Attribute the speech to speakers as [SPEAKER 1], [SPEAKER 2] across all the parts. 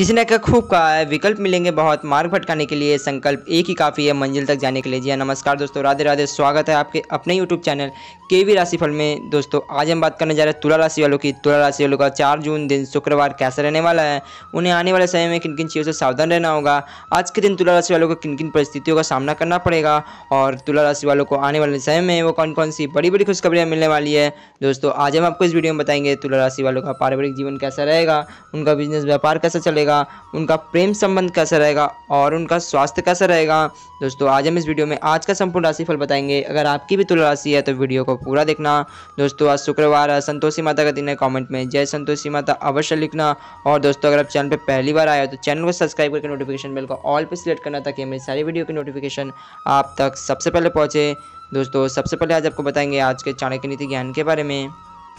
[SPEAKER 1] किसी ने क्या खूब कहा है विकल्प मिलेंगे बहुत मार्ग भटकाने के लिए संकल्प एक ही काफ़ी है मंजिल तक जाने के लिए जी हाँ, नमस्कार दोस्तों राधे राधे स्वागत है आपके अपने यूट्यूब चैनल के वी राशिफल में दोस्तों आज हम बात करने जा रहे हैं तुला राशि वालों की तुला राशि वालों का चार जून दिन शुक्रवार कैसा रहने वाला है उन्हें आने वाले समय में किन किन चीज़ों से सावधान रहना होगा आज के दिन तुला राशि वालों को किन किन परिस्थितियों का सामना करना पड़ेगा और तुला राशि वालों को आने वाले समय में वो कौन कौन सी बड़ी बड़ी खुशखबरियाँ मिलने वाली है दोस्तों आज हम आपको इस वीडियो में बताएंगे तुला राशि वालों का पारिवारिक जीवन कैसा रहेगा उनका बिजनेस व्यापार कैसा चलेगा रहेगा उनका प्रेम संबंध कैसा रहेगा और उनका स्वास्थ्य कैसा रहेगा दोस्तों आज हम इस वीडियो में आज का संपूर्ण राशिफल बताएंगे अगर आपकी भी तुला राशि है तो वीडियो को पूरा देखना दोस्तों आज शुक्रवार है संतोषी माता का दिन है कॉमेंट में जय संतोषी माता अवश्य लिखना और दोस्तों अगर आप चैनल पर पहली बार आए हो तो चैनल को सब्सक्राइब करके नोटिफिकेशन बिल को ऑल पर सिलेक्ट करना ताकि हमारी सारी वीडियो की नोटिफिकेशन आप तक सबसे पहले पहुँचे दोस्तों सबसे पहले आज आपको बताएंगे आज के चाणक्य नीति ज्ञान के बारे में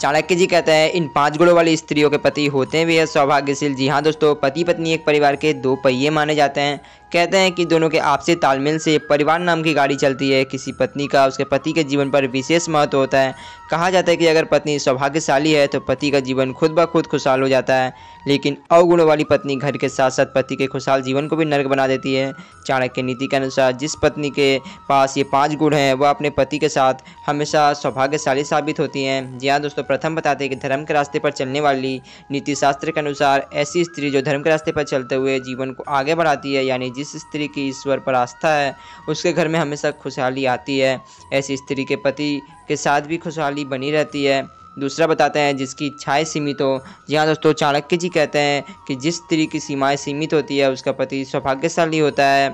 [SPEAKER 1] चाणक्य जी कहते हैं इन पांच गुणों वाली स्त्रियों के पति होते भी है सौभाग्यशील जी हाँ दोस्तों पति पत्नी एक परिवार के दो पहिए माने जाते हैं कहते हैं कि दोनों के आपसी तालमेल से परिवार नाम की गाड़ी चलती है किसी पत्नी का उसके पति के जीवन पर विशेष महत्व होता है कहा जाता है कि अगर पत्नी सौभाग्यशाली है तो पति का जीवन खुद ब खुद खुशहाल हो जाता है लेकिन अवगुणों वाली पत्नी घर के साथ साथ पति के खुशहाल जीवन को भी नर्क बना देती है चाणक्य नीति के अनुसार जिस पत्नी के पास ये पाँच गुण हैं वह अपने पति के साथ हमेशा सौभाग्यशाली साबित होती हैं जी हाँ दोस्तों प्रथम बताते हैं कि धर्म के रास्ते पर चलने वाली नीतिशास्त्र के अनुसार ऐसी स्त्री जो धर्म के रास्ते पर चलते हुए जीवन को आगे बढ़ाती है यानी जिस जिस स्त्री की ईश्वर पर आस्था है उसके घर में हमेशा खुशहाली आती है ऐसी स्त्री के पति के साथ भी खुशहाली बनी रहती है दूसरा बताते हैं जिसकी इच्छाएं सीमित हो जी हाँ दोस्तों चाणक्य जी कहते हैं कि जिस स्त्री की सीमाएं सीमित होती है उसका पति सौभाग्यशाली होता है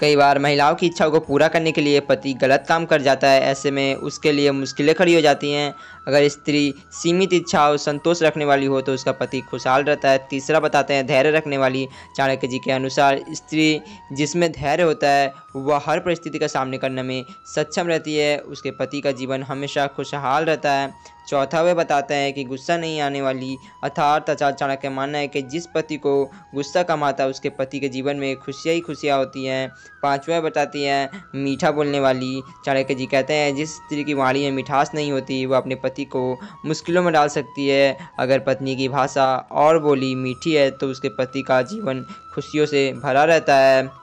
[SPEAKER 1] कई बार महिलाओं की इच्छाओं को पूरा करने के लिए पति गलत काम कर जाता है ऐसे में उसके लिए मुश्किलें खड़ी हो जाती हैं अगर स्त्री सीमित इच्छा और संतोष रखने वाली हो तो उसका पति खुशहाल रहता है तीसरा बताते हैं धैर्य रखने वाली चाणक्य जी के अनुसार स्त्री जिसमें धैर्य होता है वह हर परिस्थिति का सामने करने में सक्षम रहती है उसके पति का जीवन हमेशा खुशहाल रहता है चौथा वे बताते हैं कि गुस्सा नहीं आने वाली अर्थात अचार चाणक्य मानना है कि जिस पति को गुस्सा कम आता है उसके पति के जीवन में खुशियाँ ही खुशियाँ होती हैं पाँचवा बताती है मीठा बोलने वाली चाणक्य जी कहते हैं जिस स्त्री की वाणी में मिठास नहीं होती वह अपने पति को मुश्किलों में डाल सकती है अगर पत्नी की भाषा और बोली मीठी है तो उसके पति का जीवन खुशियों से भरा रहता है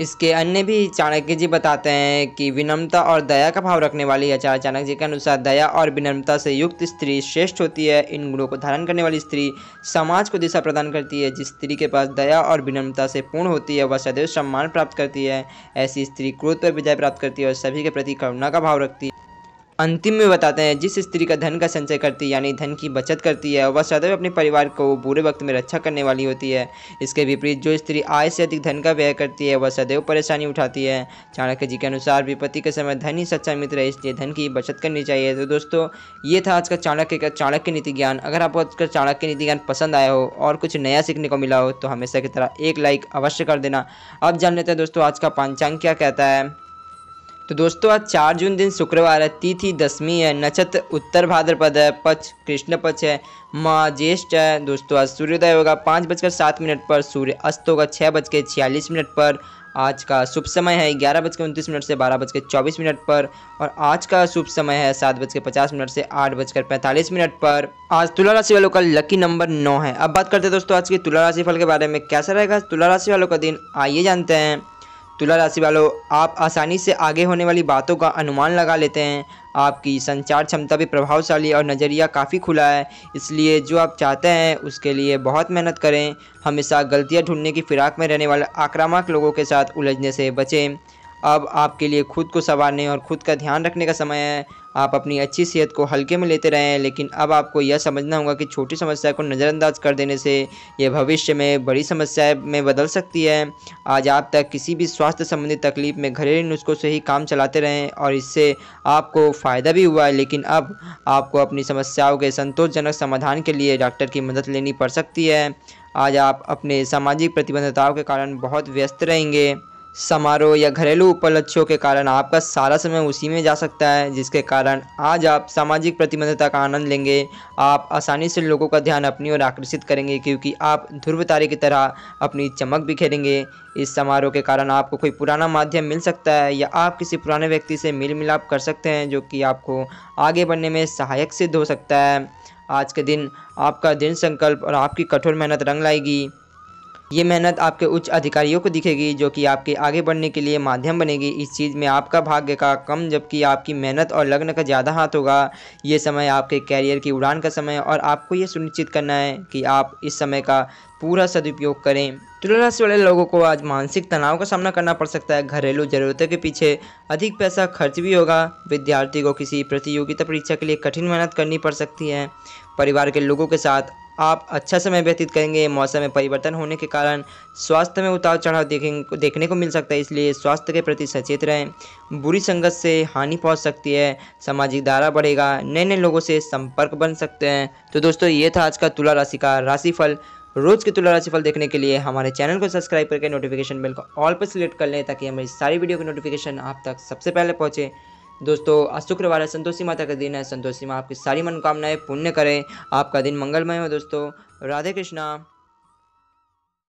[SPEAKER 1] इसके अन्य भी चाणक्य जी बताते हैं कि विनम्रता और दया का भाव रखने वाली आचार्य चाणक्य जी के अनुसार दया और विनम्रता से युक्त स्त्री श्रेष्ठ होती है इन गुणों को धारण करने वाली स्त्री समाज को दिशा प्रदान करती है जिस स्त्री के पास दया और विनम्रता से पूर्ण होती है वह सदैव सम्मान प्राप्त करती है ऐसी स्त्री क्रोध पर विजय प्राप्त करती है और सभी के प्रति करुणा का भाव रखती है अंतिम में बताते हैं जिस स्त्री का धन का संचय करती है यानी धन की बचत करती है वह सदैव अपने परिवार को बुरे वक्त में रक्षा करने वाली होती है इसके विपरीत जो स्त्री आय से अधिक धन का व्यय करती है वह सदैव परेशानी उठाती है चाणक्य जी के अनुसार विपत्ति के समय धन ही सच्चा मित्र है इसलिए धन की बचत करनी चाहिए तो दोस्तों ये था आज का चाणक्य का चाणक्य नीति ज्ञान अगर आपको आज का चाणक्य नीति ज्ञान पसंद आया हो और कुछ नया सीखने को मिला हो तो हमेशा की तरह एक लाइक अवश्य कर देना अब जान लेते हैं दोस्तों आज का पांचांग क्या कहता है तो दोस्तों आज चार जून दिन शुक्रवार है तिथि दसवीं है नक्षत्र उत्तर भाद्रपद है पक्ष कृष्ण पक्ष है माँ ज्येष्ठ है दोस्तों आज सूर्योदय होगा पाँच बजकर सात मिनट पर सूर्य अस्त होगा छः बज के छियालीस मिनट पर आज का शुभ समय है ग्यारह बज के उनतीस मिनट से बारह बज के चौबीस मिनट पर और आज का शुभ समय है सात बज के पचास मिनट से आठ बजकर पैंतालीस मिनट पर आज तुला राशि वालों का लकी नंबर नौ है अब बात करते हैं दोस्तों आज के तुला राशि फल के बारे में कैसा रहेगा तुला राशि वालों का दिन आइए जानते हैं तुला राशि वालों आप आसानी से आगे होने वाली बातों का अनुमान लगा लेते हैं आपकी संचार क्षमता भी प्रभावशाली और नज़रिया काफ़ी खुला है इसलिए जो आप चाहते हैं उसके लिए बहुत मेहनत करें हमेशा गलतियां ढूंढने की फिराक में रहने वाले आक्रामक लोगों के साथ उलझने से बचें अब आपके लिए खुद को संवारने और खुद का ध्यान रखने का समय है आप अपनी अच्छी सेहत को हल्के में लेते रहें लेकिन अब आपको यह समझना होगा कि छोटी समस्या को नज़रअंदाज कर देने से यह भविष्य में बड़ी समस्या में बदल सकती है आज आप तक किसी भी स्वास्थ्य संबंधी तकलीफ में घरेलू नुस्खों से ही काम चलाते रहें और इससे आपको फ़ायदा भी हुआ है लेकिन अब आपको अपनी समस्याओं के संतोषजनक समाधान के लिए डॉक्टर की मदद लेनी पड़ सकती है आज आप अपने सामाजिक प्रतिबद्धताओं के कारण बहुत व्यस्त रहेंगे समारोह या घरेलू उपलक्ष्यों के कारण आपका सारा समय उसी में जा सकता है जिसके कारण आज आप सामाजिक प्रतिबद्धता का आनंद लेंगे आप आसानी से लोगों का ध्यान अपनी ओर आकर्षित करेंगे क्योंकि आप ध्रुव तारे की तरह अपनी चमक बिखेरेंगे इस समारोह के कारण आपको कोई पुराना माध्यम मिल सकता है या आप किसी पुराने व्यक्ति से मिल मिलाप कर सकते हैं जो कि आपको आगे बढ़ने में सहायक सिद्ध हो सकता है आज के दिन आपका दिन संकल्प और आपकी कठोर मेहनत रंग लाएगी ये मेहनत आपके उच्च अधिकारियों को दिखेगी जो कि आपके आगे बढ़ने के लिए माध्यम बनेगी इस चीज़ में आपका भाग्य का कम जबकि आपकी मेहनत और लग्न का ज़्यादा हाथ होगा ये समय आपके कैरियर की उड़ान का समय और आपको ये सुनिश्चित करना है कि आप इस समय का पूरा सदुपयोग करें तुला राशि वाले लोगों को आज मानसिक तनाव का सामना करना पड़ सकता है घरेलू जरूरतों के पीछे अधिक पैसा खर्च भी होगा विद्यार्थी को किसी प्रतियोगिता परीक्षा के लिए कठिन मेहनत करनी पड़ सकती है परिवार के लोगों के साथ आप अच्छा समय व्यतीत करेंगे मौसम में परिवर्तन होने के कारण स्वास्थ्य में उतार चढ़ाव देखें देखने को मिल सकता है इसलिए स्वास्थ्य के प्रति सचेत रहें बुरी संगत से हानि पहुंच सकती है सामाजिक दायरा बढ़ेगा नए नए लोगों से संपर्क बन सकते हैं तो दोस्तों ये था आज का तुला राशि का राशिफल रोज़ के तुला राशिफल देखने के लिए हमारे चैनल को सब्सक्राइब करके नोटिफिकेशन बिल को ऑल पर सिलेक्ट कर लें ताकि हमारी सारी वीडियो की नोटिफिकेशन आप तक सबसे पहले पहुँचे दोस्तों आज शुक्रवार है संतोषी माता का दिन है संतोषी माँ आपकी सारी मनोकामनाएं पुण्य करें आपका दिन मंगलमय हो दोस्तों राधे कृष्णा